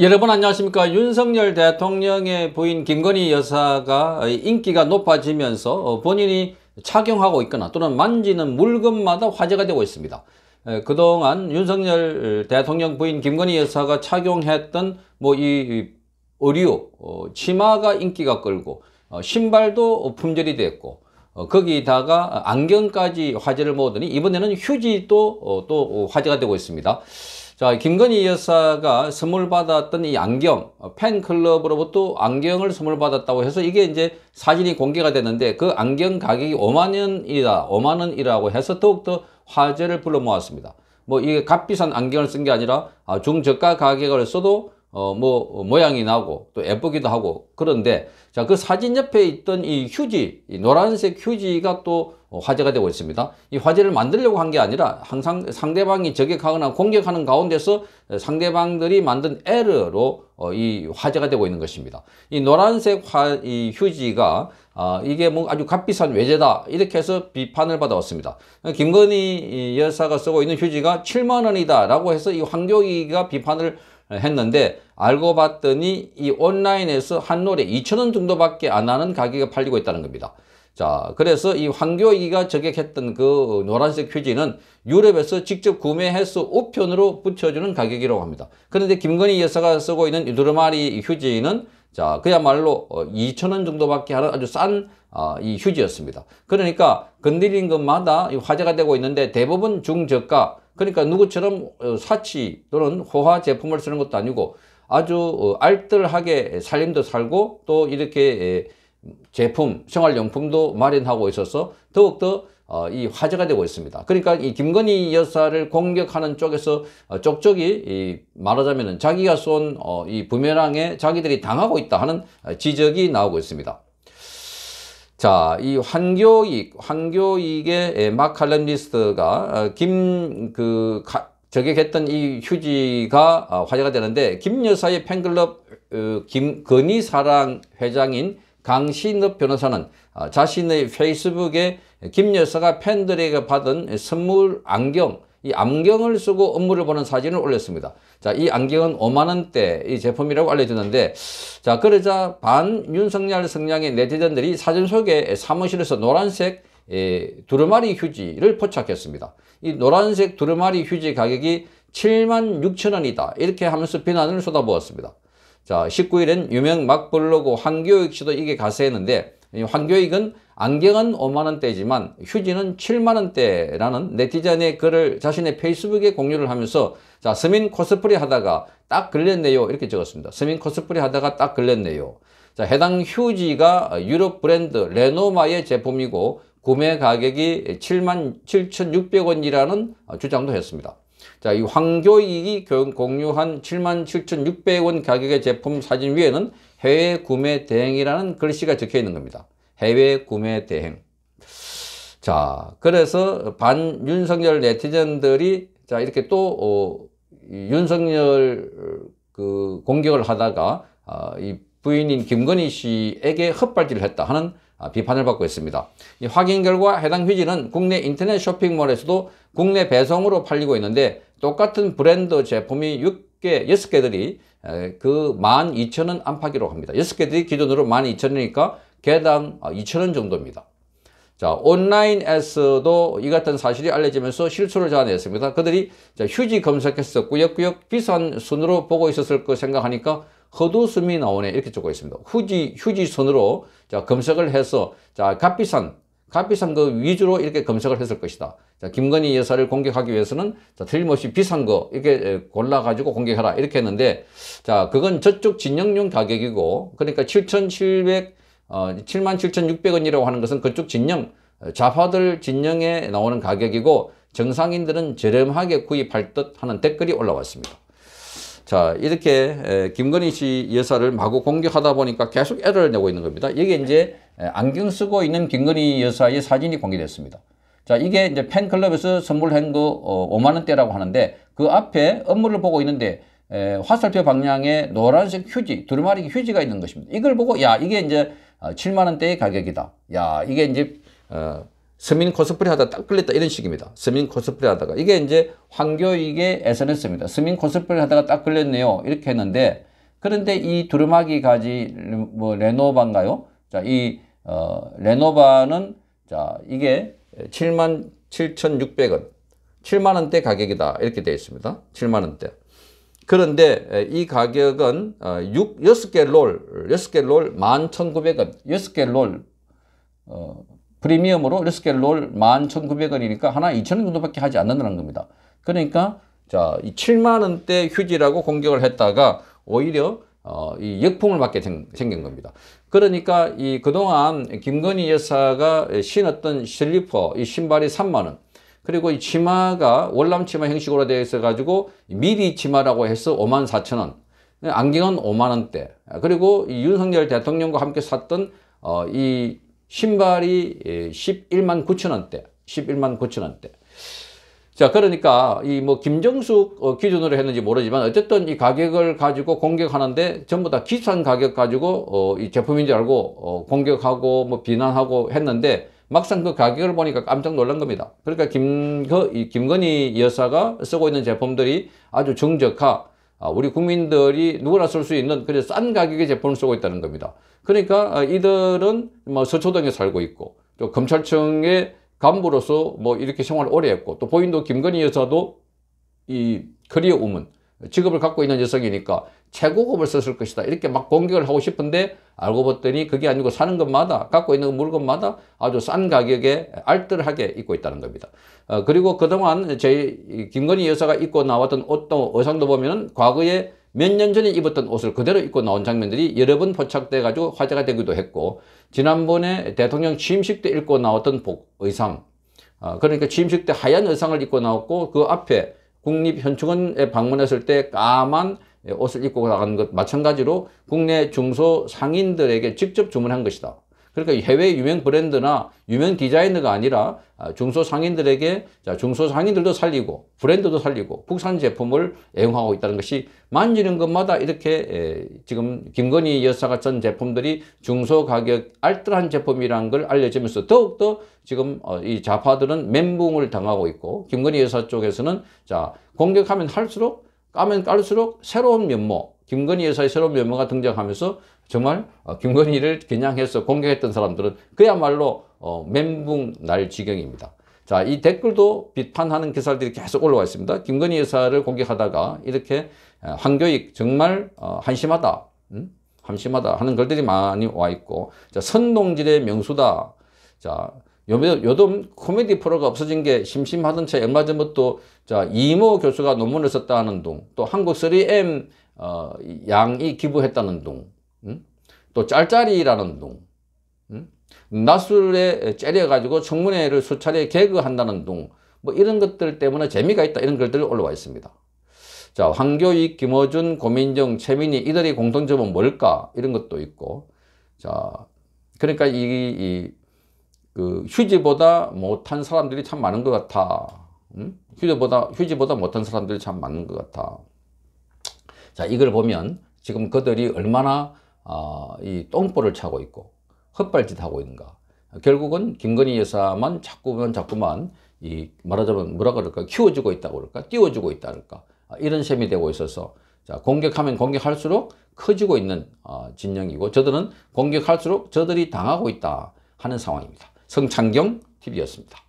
여러분 안녕하십니까 윤석열 대통령의 부인 김건희 여사가 인기가 높아지면서 본인이 착용하고 있거나 또는 만지는 물건마다 화제가 되고 있습니다 그동안 윤석열 대통령 부인 김건희 여사가 착용했던 뭐 이 의류 어, 치마가 인기가 끌고 어, 신발도 품절이 됐고 어, 거기다가 안경까지 화제를 모으더니 이번에는 휴지도 또 화제가 되고 있습니다 자, 김건희 여사가 선물 받았던 이 안경, 팬클럽으로부터 안경을 선물 받았다고 해서 이게 이제 사진이 공개가 됐는데 그 안경 가격이 5만 원이다, 5만 원이라고 해서 더욱더 화제를 불러 모았습니다. 뭐 이게 값비싼 안경을 쓴 게 아니라 아, 중저가 가격을 써도 어, 뭐, 모양이 나고, 또 예쁘기도 하고, 그런데, 자, 그 사진 옆에 있던 이 휴지, 이 노란색 휴지가 또 화제가 되고 있습니다. 이 화제를 만들려고 한 게 아니라, 항상 상대방이 저격하거나 공격하는 가운데서 상대방들이 만든 에러로 어, 이 화제가 되고 있는 것입니다. 이 노란색 화, 이 휴지가, 아, 이게 뭐 아주 값비싼 외제다. 이렇게 해서 비판을 받아왔습니다. 김건희 여사가 쓰고 있는 휴지가 7만원이다. 라고 해서 이 황교기가 비판을 했는데 알고 봤더니 이 온라인에서 한 롤에 2천원 정도밖에 안 하는 가격에 팔리고 있다는 겁니다. 자, 그래서 이 황교익이가 저격했던 그 노란색 휴지는 유럽에서 직접 구매해서 우편으로 붙여주는 가격이라고 합니다. 그런데 김건희 여사가 쓰고 있는 이두루마리 휴지는 자, 그야말로 2천원 어, 정도밖에 하는 아주 싼이 아, 휴지였습니다. 그러니까 건드린 것마다 화제가 되고 있는데 대부분 중저가 그러니까 누구처럼 어, 사치 또는 호화 제품을 쓰는 것도 아니고 아주 어, 알뜰하게 살림도 살고 또 이렇게 제품, 생활용품도 마련하고 있어서 더욱더 어, 이 화제가 되고 있습니다. 그러니까 이 김건희 여사를 공격하는 쪽에서 쪽쪽이 말하자면 자기가 쏜 이 부메랑에 자기들이 당하고 있다 하는 지적이 나오고 있습니다. 자, 이 환교익, 환교익의 마칼럼리스트가 예, 어, 김, 그, 가, 저격했던 이 휴지가 어, 화제가 되는데, 김 여사의 팬클럽, 어, 김건희 사랑 회장인 강신업 변호사는 자신의 페이스북에 김 여사가 팬들에게 받은 선물 안경, 이 안경을 쓰고 업무를 보는 사진을 올렸습니다. 자, 이 안경은 5만원대 이 제품이라고 알려주는데, 자, 그러자 반 윤석열 성향의 네티즌들이 사진 속에 사무실에서 노란색 예, 두루마리 휴지를 포착했습니다. 이 노란색 두루마리 휴지 가격이 7만 6천 원이다. 이렇게 하면서 비난을 쏟아부었습니다. 자, 19일엔 유명 막블로그 황교익 씨도 이게 가세했는데 황교익은 안경은 5만원대지만 휴지는 7만원대라는 네티즌의 글을 자신의 페이스북에 공유를 하면서 자 서민 코스프레 하다가 딱 걸렸네요 이렇게 적었습니다. 서민 코스프레 하다가 딱 걸렸네요. 자 해당 휴지가 유럽 브랜드 레노마의 제품이고 구매 가격이 7만 7,600원이라는 주장도 했습니다. 자, 이 황교익이 공유한 77,600원 만 가격의 제품 사진 위에는 해외 구매 대행이라는 글씨가 적혀 있는 겁니다. 해외 구매 대행. 자, 그래서 반윤석열 네티즌들이 자, 이렇게 또, 어, 윤석열 그 공격을 하다가 어, 이 부인인 김건희 씨에게 헛발질을 했다 하는 아, 비판을 받고 있습니다. 이 확인 결과 해당 휴지는 국내 인터넷 쇼핑몰에서도 국내 배송으로 팔리고 있는데 똑같은 브랜드 제품이 6개, 6개들이 그 12,000원 안팎이라고 합니다. 6개들이 기준으로 12,000원이니까 개당 2,000원 정도입니다. 자, 온라인에서도 이 같은 사실이 알려지면서 실수를 자아냈습니다. 그들이 휴지 검색해서 꾸역꾸역 비싼 순으로 보고 있었을 거 생각하니까 허도숨이 나오네. 이렇게 적고 있습니다. 휴지, 휴지 순으로 자, 검색을 해서 자, 값비싼, 값비싼 그 위주로 이렇게 검색을 했을 것이다. 자, 김건희 여사를 공격하기 위해서는 자, 틀림없이 비싼 거 이렇게 골라가지고 공격해라 이렇게 했는데 자 그건 저쪽 진영용 가격이고 그러니까 7,700 어, 77,600원이라고 하는 것은 그쪽 진영 어, 좌파들 진영에 나오는 가격이고 정상인들은 저렴하게 구입할 듯 하는 댓글이 올라왔습니다. 자 이렇게 김건희 씨 여사를 마구 공격하다 보니까 계속 애를 내고 있는 겁니다. 이게 이제 안경 쓰고 있는 김건희 여사의 사진이 공개됐습니다. 자, 이게 이제 팬클럽에서 선물한 거 어, 5만 원대라고 하는데 그 앞에 업무를 보고 있는데 에, 화살표 방향에 노란색 휴지, 두루마리 휴지가 있는 것입니다. 이걸 보고 야, 이게 이제 7만 어, 원대의 가격이다. 야, 이게 이제 어, 서민 코스프레 하다 딱 걸렸다 이런 식입니다. 서민 코스프레 하다가 이게 이제 황교익의 SNS입니다. 서민 코스프레 하다가 딱 걸렸네요. 이렇게 했는데 그런데 이 두루마기 가지 뭐 레노바인가요? 자, 이 어, 레노바는 자, 이게 7만 7,600원, 7만 원대 가격이다 이렇게 되어 있습니다. 7만 원대. 그런데 이 가격은 6, 어, 6개 롤, 6개 롤 11,900원, 6개 롤 어, 프리미엄으로 6개 롤 11,900원이니까 하나 2,000원 정도밖에 하지 않는다는 겁니다. 그러니까 자, 이 7만 원대 휴지라고 공격을 했다가 오히려 어, 이 역풍을 맞게 생, 생긴 겁니다. 그러니까 이 그동안 김건희 여사가 신었던 슬리퍼 이 신발이 3만원 그리고 이 치마가 월남 치마 형식으로 되어 있어 가지고 미리 치마라고 해서 5만 4천원 안경은 5만원대 그리고 이 윤석열 대통령과 함께 샀던 어, 이 신발이 11만 예, 9천원대 11만 9천원대 자 그러니까 이 뭐 김정숙 어, 기준으로 했는지 모르지만 어쨌든 이 가격을 가지고 공격하는데 전부 다 비싼 가격 가지고 어, 이 제품인 줄 알고 어, 공격하고 뭐 비난하고 했는데 막상 그 가격을 보니까 깜짝 놀란 겁니다. 그러니까 김, 그, 이 김건희 여사가 쓰고 있는 제품들이 아주 정적하 아, 우리 국민들이 누구나 쓸 수 있는 그래 싼 가격의 제품을 쓰고 있다는 겁니다. 그러니까 아, 이들은 뭐 서초동에 살고 있고 또 검찰청에 간부로서 뭐 이렇게 생활을 오래 했고 또 보인도 김건희 여사도 이 커리어 우문 직업을 갖고 있는 여성이니까 최고급을 썼을 것이다 이렇게 막 공격을 하고 싶은데 알고 봤더니 그게 아니고 사는 것마다 갖고 있는 물건마다 아주 싼 가격에 알뜰하게 입고 있다는 겁니다 어, 그리고 그동안 제 김건희 여사가 입고 나왔던 옷도 의상도 보면 과거에 몇년 전에 입었던 옷을 그대로 입고 나온 장면들이 여러 번 포착돼 가지고 화제가 되기도 했고 지난번에 대통령 취임식 때 입고 나왔던 복 의상 어, 그러니까 취임식 때 하얀 의상을 입고 나왔고 그 앞에 국립현충원에 방문했을 때 까만 옷을 입고 나간 것 마찬가지로 국내 중소상인들에게 직접 주문한 것이다. 그러니까 해외 유명 브랜드나 유명 디자이너가 아니라 아, 중소상인들에게 중소상인들도 살리고 브랜드도 살리고 국산 제품을 애용하고 있다는 것이 만지는 것마다 이렇게 지금 김건희 여사가 전 제품들이 중소가격 알뜰한 제품이라는 걸 알려지면서 더욱더 지금 어, 이 좌파들은 멘붕을 당하고 있고 김건희 여사 쪽에서는 자 공격하면 할수록 까면 깔수록 새로운 면모 김건희 여사의 새로운 면모가 등장하면서 정말 어, 김건희를 겨냥해서 공격했던 사람들은 그야말로 어, 멘붕 날 지경입니다. 자, 이 댓글도 비판하는 기사들이 계속 올라와 있습니다. 김건희 여사를 공격하다가 이렇게 어, 황교익 정말 한심하다. 음? 한심하다 하는 글들이 많이 와 있고 자, 선동질의 명수다. 자, 요즘 코미디 프로가 없어진 게 심심하던 채 얼마 전부터 자, 이모 교수가 논문을 썼다는 하 둥, 또 한국 3M 어, 양이 기부했다는 둥, 응? 음? 또 짤짤이라는 둥, 응? 음? 낯술에 째려가지고 청문회를 수차례 개그한다는 둥, 뭐 이런 것들 때문에 재미가 있다 이런 글들이 올라와 있습니다. 자, 황교익, 김어준, 고민정, 최민희 이들의 공통점은 뭘까 이런 것도 있고, 자, 그러니까 이, 이그 휴지보다 못한 사람들이 참 많은 것 같아. 응? 음? 휴지보다 휴지보다 못한 사람들이 참 많은 것 같아. 자, 이걸 보면 지금 그들이 얼마나 어, 이 똥볼을 차고 있고 헛발짓 하고 있는가. 결국은 김건희 여사만 자꾸만 자꾸만 이 말하자면 뭐라 그럴까 키워주고 있다고 그럴까 띄워주고 있다 그럴까 아, 이런 셈이 되고 있어서 자, 공격하면 공격할수록 커지고 있는 어, 진영이고 저들은 공격할수록 저들이 당하고 있다 하는 상황입니다. 성창경 TV였습니다.